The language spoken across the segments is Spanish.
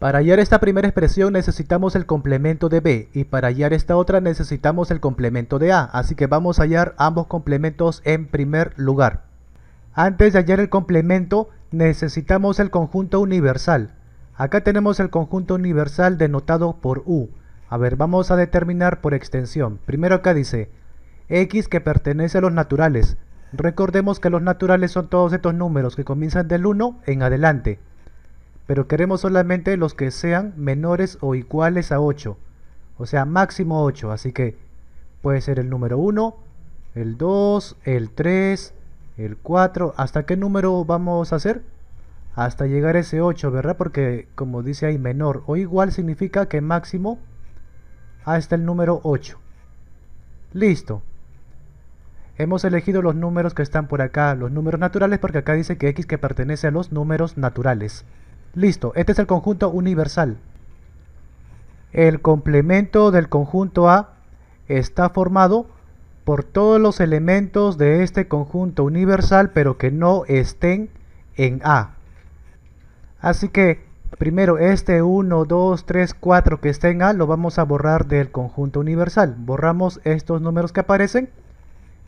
Para hallar esta primera expresión necesitamos el complemento de B y para hallar esta otra necesitamos el complemento de A, así que vamos a hallar ambos complementos en primer lugar. Antes de hallar el complemento necesitamos el conjunto universal. Acá tenemos el conjunto universal denotado por U. A ver, vamos a determinar por extensión. Primero acá dice X que pertenece a los naturales. Recordemos que los naturales son todos estos números que comienzan del 1 en adelante pero queremos solamente los que sean menores o iguales a 8. O sea, máximo 8, así que puede ser el número 1, el 2, el 3, el 4. ¿Hasta qué número vamos a hacer? Hasta llegar a ese 8, ¿verdad? Porque como dice ahí, menor o igual significa que máximo hasta el número 8. Listo. Hemos elegido los números que están por acá, los números naturales, porque acá dice que x que pertenece a los números naturales. Listo, este es el conjunto universal. El complemento del conjunto A está formado por todos los elementos de este conjunto universal, pero que no estén en A. Así que primero este 1, 2, 3, 4 que estén en A lo vamos a borrar del conjunto universal. Borramos estos números que aparecen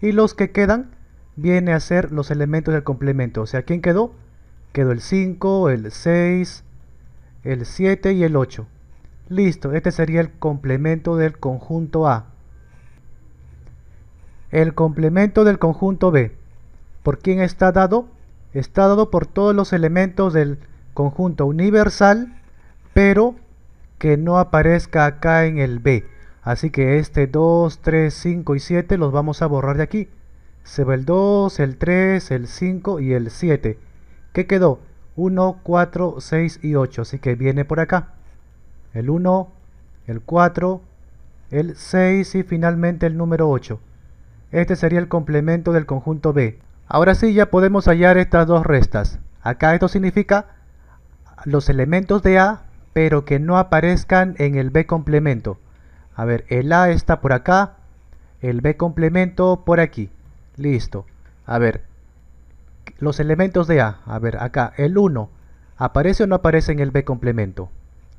y los que quedan viene a ser los elementos del complemento. O sea, ¿quién quedó? Quedó el 5, el 6, el 7 y el 8. Listo, este sería el complemento del conjunto A. El complemento del conjunto B. ¿Por quién está dado? Está dado por todos los elementos del conjunto universal, pero que no aparezca acá en el B. Así que este 2, 3, 5 y 7 los vamos a borrar de aquí. Se ve el 2, el 3, el 5 y el 7. ¿Qué quedó? 1, 4, 6 y 8. Así que viene por acá. El 1, el 4, el 6 y finalmente el número 8. Este sería el complemento del conjunto B. Ahora sí ya podemos hallar estas dos restas. Acá esto significa los elementos de A, pero que no aparezcan en el B complemento. A ver, el A está por acá, el B complemento por aquí. Listo. A ver, los elementos de A, a ver, acá, el 1, ¿aparece o no aparece en el B complemento?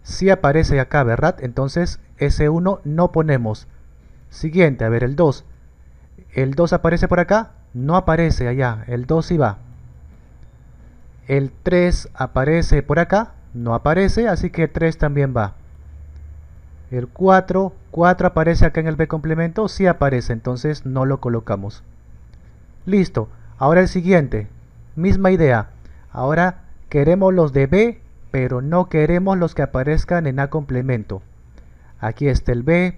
Si aparece acá, ¿verdad? Entonces, ese 1 no ponemos. Siguiente, a ver, el 2. ¿El 2 aparece por acá? No aparece allá, el 2 sí va. El 3 aparece por acá, no aparece, así que el 3 también va. El 4, 4 aparece acá en el B complemento, sí aparece, entonces no lo colocamos. Listo, ahora el siguiente, Misma idea. Ahora queremos los de B, pero no queremos los que aparezcan en A complemento. Aquí está el B,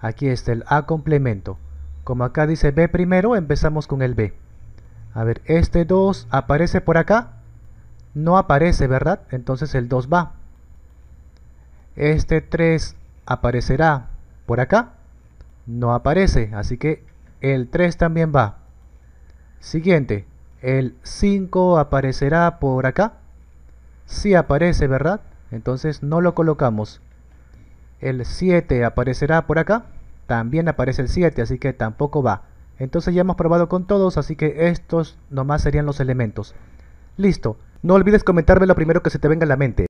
aquí está el A complemento. Como acá dice B primero, empezamos con el B. A ver, este 2 aparece por acá. No aparece, ¿verdad? Entonces el 2 va. Este 3 aparecerá por acá. No aparece, así que el 3 también va. Siguiente. El 5 aparecerá por acá. Sí aparece, ¿verdad? Entonces no lo colocamos. El 7 aparecerá por acá. También aparece el 7, así que tampoco va. Entonces ya hemos probado con todos, así que estos nomás serían los elementos. Listo. No olvides comentarme lo primero que se te venga a la mente.